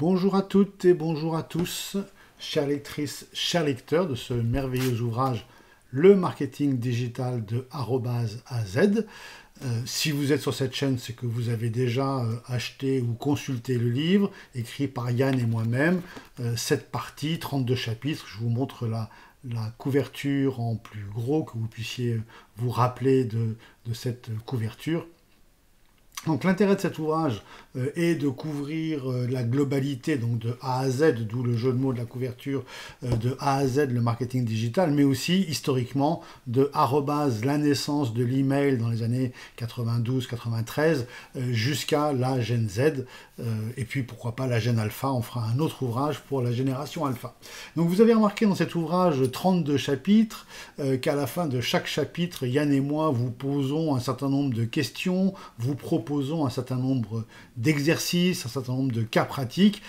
Bonjour à toutes et bonjour à tous, chères lectrices, chers lecteurs de ce merveilleux ouvrage Le marketing digital de arrobase à Z. Euh, si vous êtes sur cette chaîne, c'est que vous avez déjà euh, acheté ou consulté le livre écrit par Yann et moi-même. Euh, cette partie, 32 chapitres, je vous montre la, couverture en plus gros, que vous puissiez vous rappeler de cette couverture. Donc l'intérêt de cet ouvrage euh, est de couvrir euh, la globalité, donc de A à Z, d'où le jeu de mots de la couverture, euh, de A à Z le marketing digital, mais aussi historiquement de arrobase la naissance de l'email dans les années 92-93 jusqu'à la Gen Z, et puis pourquoi pas la Gen alpha, on fera un autre ouvrage pour la génération alpha. Donc vous avez remarqué dans cet ouvrage 32 chapitres qu'à la fin de chaque chapitre, Yann et moi vous posons un certain nombre de questions, vous proposons un certain nombre d'exercices, un certain nombre de cas pratiques,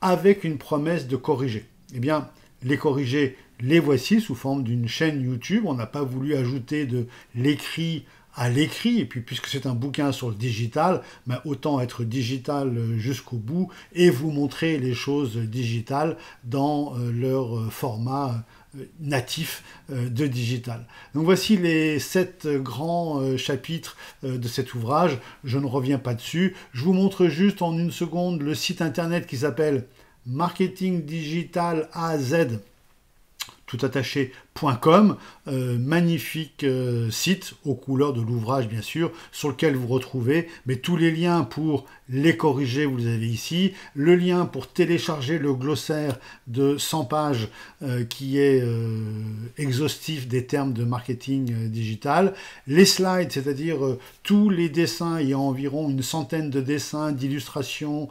avec une promesse de corriger. Eh bien, les corriger, les voici sous forme d'une chaîne YouTube. On n'a pas voulu ajouter de l'écrit à l'écrit. Et puis, puisque c'est un bouquin sur le digital, mais ben, autant être digital jusqu'au bout et vous montrer les choses digitales dans euh, leur euh, format euh, natif de digital. Donc voici les sept grands chapitres de cet ouvrage. Je ne reviens pas dessus. Je vous montre juste en une seconde le site internet qui s'appelle Marketing Digital AZ » toutattaché.com, euh, magnifique euh, site aux couleurs de l'ouvrage bien sûr, sur lequel vous retrouvez mais tous les liens pour les corriger, vous les avez ici, le lien pour télécharger le glossaire de 100 pages euh, qui est exhaustif des termes de marketing digital, les slides, c'est-à-dire tous les dessins, il y a environ une centaine de dessins, d'illustrations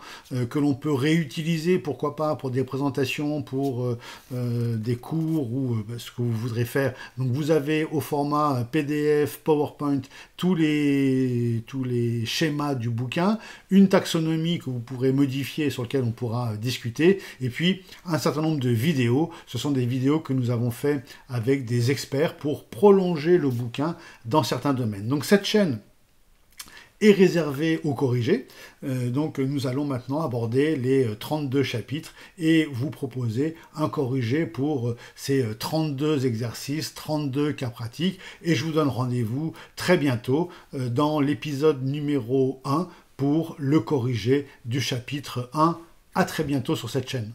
que l'on peut réutiliser, pourquoi pas, pour des présentations, pour des cours, ou euh, bah, ce que vous voudrez faire. Donc vous avez au format euh, PDF, PowerPoint, tous les, tous les schémas du bouquin, une taxonomie que vous pourrez modifier sur laquelle on pourra euh, discuter, et puis un certain nombre de vidéos. Ce sont des vidéos que nous avons fait avec des experts pour prolonger le bouquin dans certains domaines. Donc cette chaîne est réservé aux corrigé, euh, donc nous allons maintenant aborder les 32 euh, chapitres et vous proposer un corrigé pour euh, ces 32 exercices, 32 cas pratiques. Et je vous donne rendez-vous très bientôt dans l'épisode numéro 1 pour le corrigé du chapitre 1. A très bientôt sur cette chaîne.